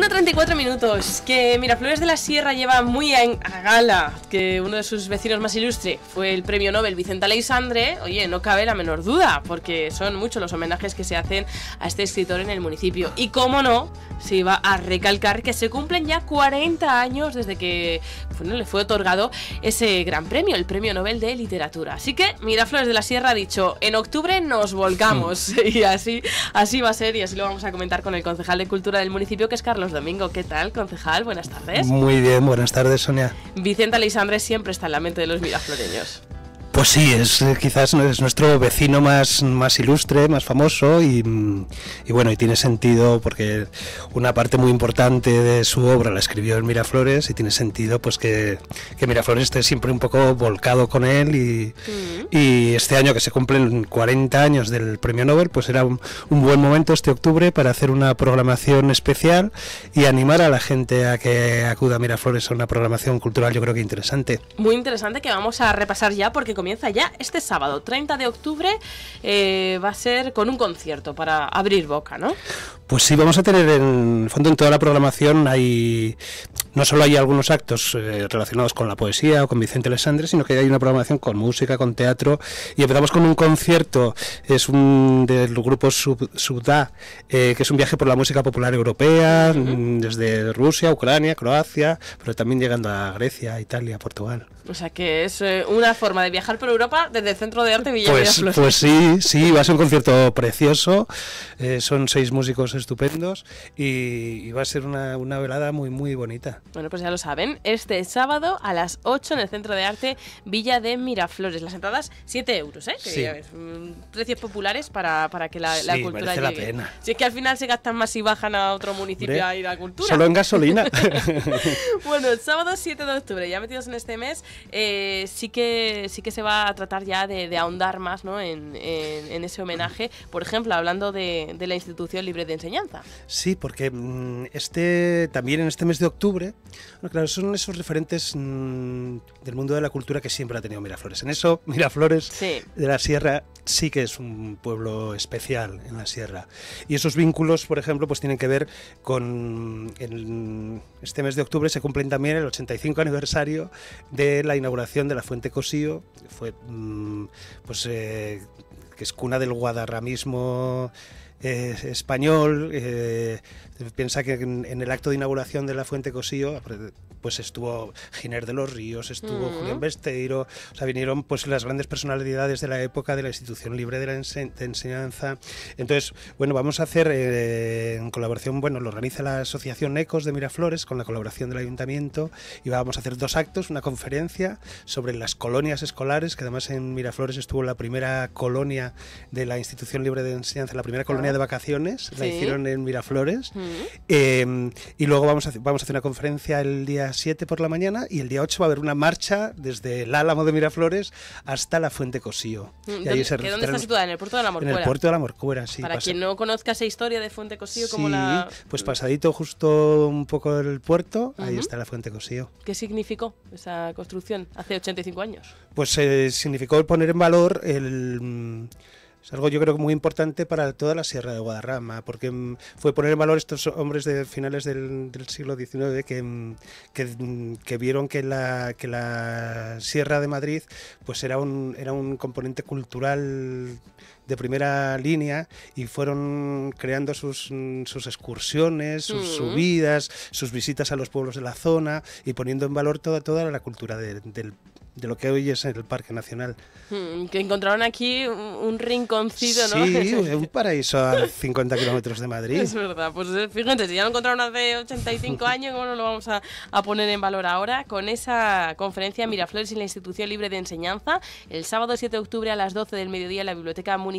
1.34 minutos, que Miraflores de la Sierra lleva muy a, gala que uno de sus vecinos más ilustre fue el premio Nobel Vicente Aleixandre, oye, no cabe la menor duda, porque son muchos los homenajes que se hacen a este escritor en el municipio. Y cómo no, se iba a recalcar que se cumplen ya 40 años desde que le fue otorgado ese gran premio, el premio Nobel de Literatura. Así que Miraflores de la Sierra ha dicho, en octubre nos volcamos, y así, así va a ser, y así lo vamos a comentar con el concejal de Cultura del municipio, que es Carlos Domingo. ¿Qué tal, concejal? Buenas tardes. Muy bien, buenas tardes, Sonia. Vicente Alexandre siempre está en la mente de los mirafloreños. Pues sí, es eh, quizás es nuestro vecino más, más ilustre, más famoso y, bueno, y tiene sentido porque una parte muy importante de su obra la escribió en Miraflores y tiene sentido pues que, que Miraflores esté siempre un poco volcado con él y, mm. este año que se cumplen 40 años del premio Nobel pues era un, buen momento este octubre para hacer una programación especial y animar a la gente a que acuda a Miraflores a una programación cultural yo creo que interesante. Muy interesante que vamos a repasar ya porque comienza ya este sábado, 30 de octubre, eh, va a ser con un concierto para abrir boca, ¿no? Pues sí, vamos a tener en fondo en toda la programación hay no solo hay algunos actos eh, relacionados con la poesía o con Vicente Alessandre, sino que hay una programación con música, con teatro y empezamos con un concierto es un del grupo Subda eh, que es un viaje por la música popular europea mm, desde Rusia, Ucrania, Croacia, pero también llegando a Grecia, Italia, Portugal. O sea que es eh, una forma de viajar por Europa desde el Centro de Arte Villa de Miraflores. Pues sí, sí, va a ser un concierto precioso. Eh, son seis músicos estupendos y, va a ser una, velada muy, muy bonita. Bueno, pues ya lo saben. Este sábado a las 8 en el Centro de Arte Villa de Miraflores. Las entradas 7 euros, ¿eh? sí. Mm, precios populares para, que la, la cultura La pena. Si es que al final se gastan más y bajan a otro municipio a ir a cultura. Solo en gasolina. bueno, el sábado 7 de octubre, ya metidos en este mes, eh, sí, que, sí que se va a tratar ya de, ahondar más ¿no? en, en, ese homenaje, por ejemplo, hablando de, de, la institución libre de enseñanza. Sí, porque mm, este, también en este mes de octubre, claro, son esos referentes mm, del mundo de la cultura que siempre ha tenido Miraflores. En eso, Miraflores de la Sierra sí que es un pueblo especial en la Sierra. Y esos vínculos, por ejemplo, pues tienen que ver con... en este mes de octubre se cumplen también el 85 aniversario de la inauguración de la Fuente Cosío, fue mm, pues eh, que es cuna del guadarramismo eh, español. Eh, piensa que en, el acto de inauguración de la Fuente Cosío, pues estuvo Giner de los Ríos, estuvo Julián Besteiro, o sea, vinieron pues las grandes personalidades de la época de la institución libre de enseñanza. Entonces, bueno, vamos a hacer eh, en colaboración, bueno, lo organiza la Asociación Ecos de Miraflores con la colaboración del Ayuntamiento y vamos a hacer dos actos, una conferencia sobre las colonias escolares, que además en Miraflores estuvo la primera colonia de la institución libre de enseñanza, la primera colonia ah. de vacaciones, la hicieron en Miraflores. Em, y luego vamos a, vamos a hacer una conferencia el día 7 por la mañana y el día 8 va a haber una marcha desde el Álamo de Miraflores hasta la Fuente Cosío. Mm, y ahí se ¿Dónde está situada? En el puerto de la Morcuera. En el puerto de la Morcuera, sí. Para quien no conozca esa historia de Fuente Cosío como la... pues pasadito justo un poco del puerto, ahí está la Fuente Cosío. ¿Qué significó esa construcción hace 85 años? Pues eh, significó poner en valor el... Mm, es algo yo creo que muy importante para toda la Sierra de Guadarrama, porque mm, fue poner en valor estos hombres de finales del, siglo XIX mm, mm, que, vieron que la, Sierra de Madrid pues era un, era un componente cultural de primera línea y fueron creando sus, mm, sus excursiones, sus mm. subidas, sus visitas a los pueblos de la zona y poniendo en valor toda, toda la cultura de, del de lo que hoy es el Parque Nacional. Mm, que encontraron aquí un rinconcito, ¿no? Sí, un paraíso a 50 kilómetros de Madrid. Es verdad, pues eh, fíjense, si ya lo encontraron hace 85 años, ¿cómo no lo vamos a, a, poner en valor ahora? Con esa conferencia Miraflores y la Institución Libre de Enseñanza, el sábado 7 de octubre a las 12 del mediodía en la Biblioteca Municipal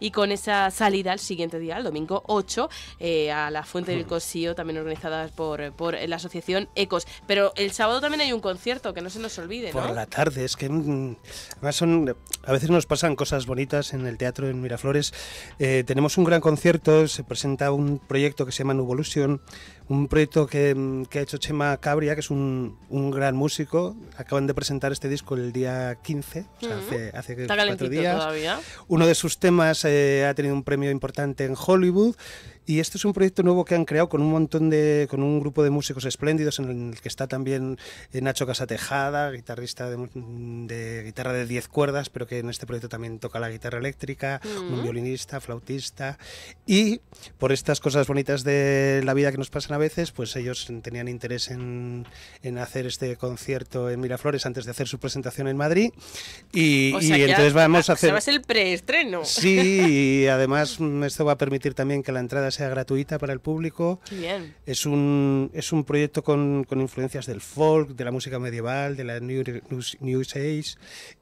y con esa salida al siguiente día, el domingo 8, eh, a la Fuente del Cosío, también organizada por, la asociación Ecos. Pero el sábado también hay un concierto, que no se nos olvide, Por la tarde, es que mm, además son, a veces nos pasan cosas bonitas en el teatro en Miraflores. Eh, tenemos un gran concierto, se presenta un proyecto que se llama Nuvolution, un proyecto mm, que, ha hecho Chema Cabria, que es un, gran músico. Acaban de presentar este disco el día 15, o hace, hace Está cuatro días. Todavía. Uno de sus temas eh, ha tenido un premio importante en Hollywood y esto es un proyecto nuevo que han creado con un montón de, con un grupo de músicos espléndidos en el que está también eh, Nacho Casatejada, guitarrista de, mm, guitarra de 10 cuerdas, pero que en este proyecto también toca la guitarra eléctrica, un violinista, flautista. Y por estas cosas bonitas de la vida que nos pasan a veces, pues ellos tenían interés en, en hacer este concierto en Miraflores antes de hacer su presentación en Madrid. Y, entonces vamos a hacer... va a ser el preestreno. Sí, y además mm, esto va a permitir también que la entrada sea gratuita para el público. Es un, es un proyecto con, influencias del folk, de la música medieval, de la New, Age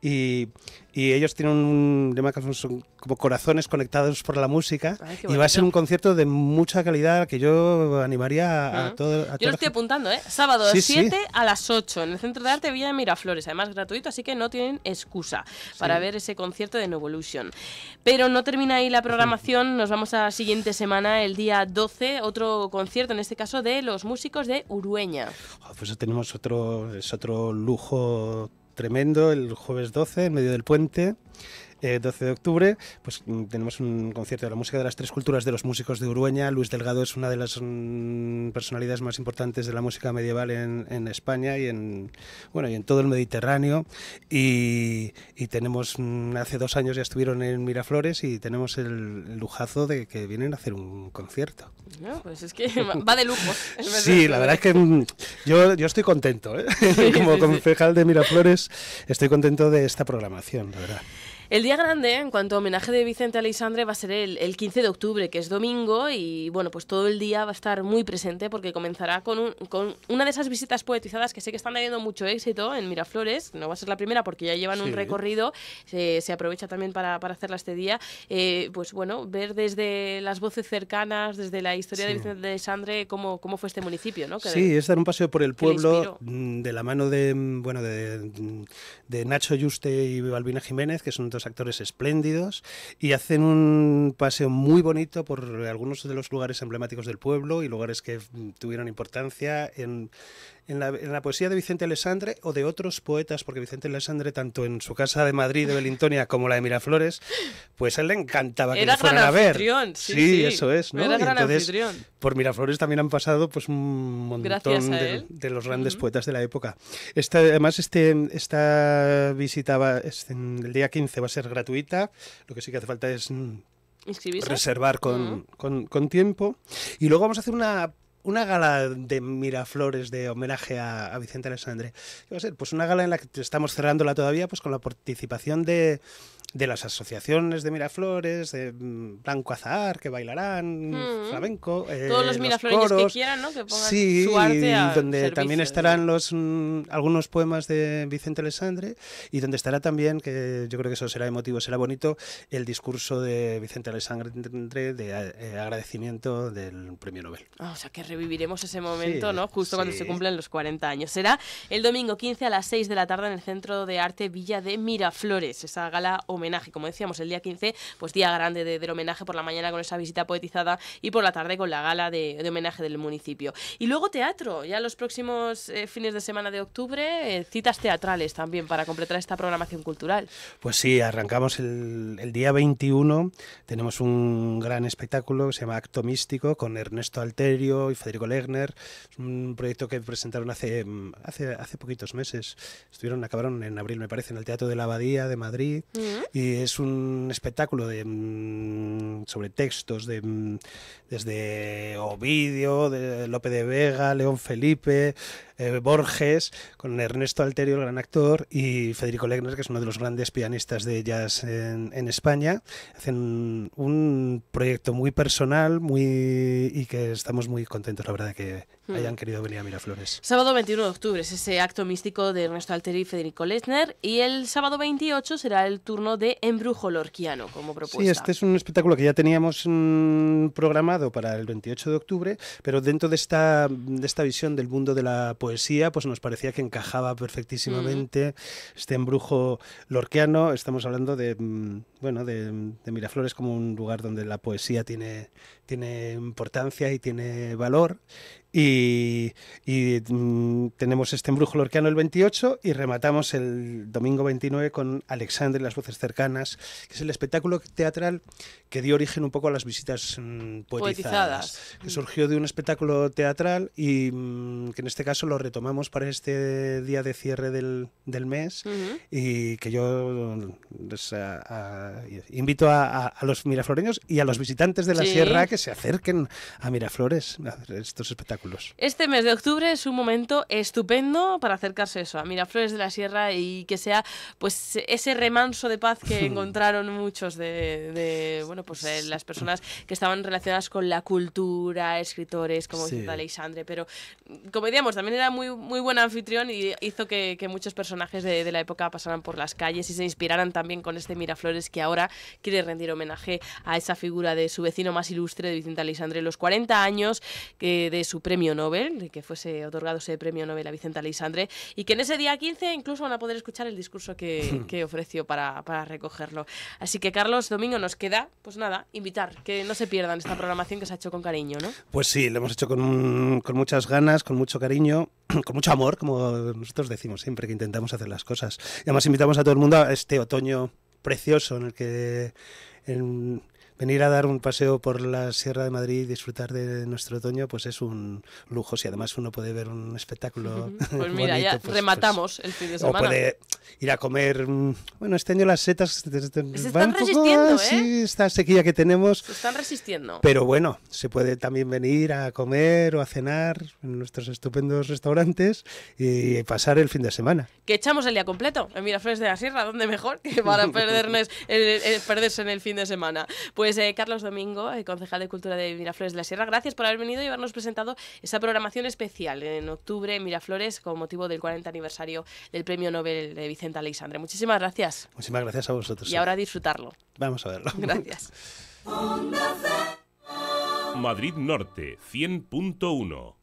y y ellos tienen un son como corazones conectados por la música y va a ser un concierto de mucha calidad que yo animaría a, todos. todo. yo lo estoy apuntando, ¿eh? Sábado de 7 a las 8 en el Centro de Arte Villa de Miraflores, además gratuito, así que no tienen excusa para ver ese concierto de Nuevo Pero no termina ahí la programación, nos vamos a la siguiente semana, el día 12, otro concierto, en este caso de los músicos de Urueña. Pues pues tenemos otro, es otro lujo tremendo el jueves 12, en medio del puente. 12 eh, de octubre, pues mm, tenemos un concierto de la música de las tres culturas de los músicos de Urueña. Luis Delgado es una de las mm, personalidades más importantes de la música medieval en, España y en, bueno, y en todo el Mediterráneo. Y, tenemos, mm, hace dos años ya estuvieron en Miraflores y tenemos el, lujazo de que vienen a hacer un concierto. No, ah, pues es que va de lujo. sí, la verdad es que yo, yo estoy contento. ¿eh? Como concejal de Miraflores, estoy contento de esta programación, la verdad. El día grande, en cuanto a homenaje de Vicente alexandre va a ser el, 15 de octubre, que es domingo, y bueno, pues todo el día va a estar muy presente porque comenzará con, con una de esas visitas poetizadas que sé que están teniendo mucho éxito en Miraflores. No va a ser la primera porque ya llevan un recorrido. Se, aprovecha también para, hacerla este día. Eh, pues bueno, ver desde las voces cercanas, desde la historia de Vicente Alexandre, cómo, fue este municipio, ¿no? sí, es dar un paseo por el pueblo mm, de la mano de, mm, bueno, de, de Nacho Yuste y Balbina Jiménez, que son dos actores espléndidos y hacen un paseo muy bonito por algunos de los lugares emblemáticos del pueblo y lugares que tuvieron importancia en, en la, en la, poesía de Vicente Alessandre o de otros poetas, porque Vicente Alessandre, tanto en su casa de Madrid de Belintonia como la de Miraflores, pues a él le encantaba que fuera a ver. Sí, eso es, ¿no? Era entonces, anfitrión. Por Miraflores también han pasado pues un montón de, de, los grandes poetas de la época. Esta, además, este, esta visita va, el día 15 va a ser gratuita. Lo que sí que hace falta es mm, reservar con, con, con, tiempo. Y luego vamos a hacer una una gala de Miraflores de homenaje a, Vicente Alessandre. ¿Qué va a ser? Pues una gala en la que estamos cerrándola todavía pues con la participación de, las asociaciones de Miraflores, de mm, Blanco azar que bailarán, mm. flamenco, todos eh, los, miraflores que quieran, ¿no? sí, donde también estarán los mm, algunos poemas de Vicente Alessandre y donde estará también que yo creo que eso será emotivo, será bonito el discurso de Vicente Alessandre de eh, agradecimiento del Premio Nobel. Ah, o sea, viviremos ese momento, ¿no? Justo cuando se cumplen los 40 años. Será el domingo 15 a las 6 de la tarde en el Centro de Arte Villa de Miraflores, esa gala homenaje. Como decíamos, el día 15, pues día grande del homenaje por la mañana con esa visita poetizada y por la tarde con la gala de, homenaje del municipio. Y luego teatro, ya los próximos eh, fines de semana de octubre, eh, citas teatrales también para completar esta programación cultural. Pues sí, arrancamos el, día 21, tenemos un gran espectáculo, que se llama Acto Místico, con Ernesto Alterio y Federico Legner. Es un proyecto que presentaron hace, mm, hace, hace poquitos meses. Estuvieron, acabaron en abril, me parece, en el Teatro de la Abadía de Madrid. Mm. Y es un espectáculo de, mm, sobre textos de, desde Ovidio, de Lope de Vega, León Felipe. Eh, Borges, con Ernesto Alterio, el gran actor, y Federico Legner, que es uno de los grandes pianistas de jazz en, España. Hacen un proyecto muy personal muy y que estamos muy contentos, la verdad, que hmm. hayan querido venir a Miraflores. Sábado 21 de octubre es ese acto místico de Ernesto Alterio y Federico Lesner y el sábado 28 será el turno de Embrujo Lorquiano como propuesta. Sí, este es un espectáculo que ya teníamos mm, programado para el 28 de octubre, pero dentro de esta, de esta visión del mundo de la poesía pues nos parecía que encajaba perfectísimamente mm. este embrujo lorquiano. Estamos hablando de, mm, bueno, de, Miraflores como un lugar donde la poesía tiene, tiene importancia y tiene valor y, mm, tenemos este embrujo orqueano el 28 y rematamos el domingo 29 con Alexandre y las voces cercanas, que es el espectáculo teatral que dio origen un poco a las visitas mm, poetizadas, que surgió de un espectáculo teatral y mm, que en este caso lo retomamos para este día de cierre del, mes y que yo invito a, los mirafloreños y a los visitantes de la sierra sierra que se acerquen a Miraflores, a estos espectáculos. Este mes de octubre es un momento estupendo para acercarse a eso, a Miraflores de la Sierra y que sea pues ese remanso de paz que encontraron muchos de, bueno pues las personas que estaban relacionadas con la cultura, escritores como sí. Aleixandre. pero como decíamos, también era muy, muy buen anfitrión y hizo que, muchos personajes de, la época pasaran por las calles y se inspiraran también con este Miraflores que ahora quiere rendir homenaje a esa figura de su vecino más ilustre de Vicente Aleixandre. los 40 años que de su premio Nobel, que fuese otorgado ese premio Nobel a Vicente Aleixandre, y que en ese día 15 incluso van a poder escuchar el discurso que, ofreció para, recogerlo. Así que, Carlos, domingo nos queda, pues nada, invitar, que no se pierdan esta programación que se ha hecho con cariño, ¿no? Pues sí, lo hemos hecho con, muchas ganas, con mucho cariño, con mucho amor, como nosotros decimos siempre que intentamos hacer las cosas. Y además invitamos a todo el mundo a este otoño precioso en el que venir a dar un paseo por la Sierra de Madrid y disfrutar de nuestro otoño, pues es un lujo. Si además uno puede ver un espectáculo. pues mira, ya pues, pues, rematamos el fin de semana. O puede ir a comer. Mm, bueno, este año las setas están van resistiendo, ¿eh? Sí, esta sequía que tenemos. están resistiendo. Pero bueno, se puede también venir a comer o a cenar en nuestros estupendos restaurantes y pasar el fin de semana. Que echamos el día completo en Miraflores de la Sierra, ¿dónde mejor que para perdernos, perderse en el fin de semana? Pues pues eh, Carlos Domingo, eh, concejal de Cultura de Miraflores de la Sierra, gracias por haber venido y habernos presentado esta programación especial en octubre en Miraflores con motivo del 40 aniversario del Premio Nobel de Vicente Aleixandre. Muchísimas gracias. Muchísimas gracias a vosotros. Y ahora disfrutarlo. Vamos a verlo. Gracias. Madrid Norte, 100.1.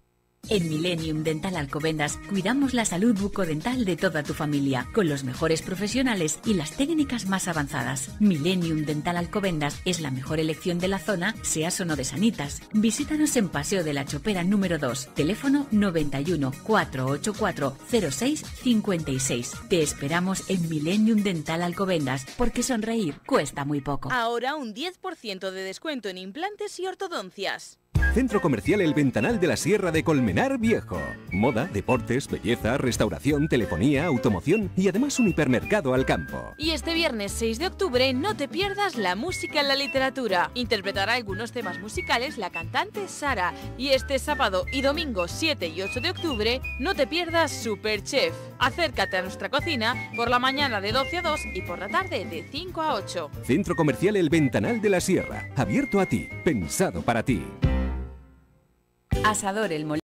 En Millennium Dental Alcobendas cuidamos la salud bucodental de toda tu familia, con los mejores profesionales y las técnicas más avanzadas. Millennium Dental Alcobendas es la mejor elección de la zona, seas o no de sanitas. Visítanos en Paseo de la Chopera número 2, teléfono 91 484 0656 Te esperamos en Millennium Dental Alcobendas, porque sonreír cuesta muy poco. Ahora un 10% de descuento en implantes y ortodoncias. Centro Comercial El Ventanal de la Sierra de Colmenar Viejo. Moda, deportes, belleza, restauración, telefonía, automoción y además un hipermercado al campo. Y este viernes 6 de octubre no te pierdas la música en la literatura. Interpretará algunos temas musicales la cantante Sara. Y este sábado y domingo 7 y 8 de octubre no te pierdas Super Chef. Acércate a nuestra cocina por la mañana de 12 a 2 y por la tarde de 5 a 8. Centro Comercial El Ventanal de la Sierra. Abierto a ti. Pensado para ti. Asador El Molino.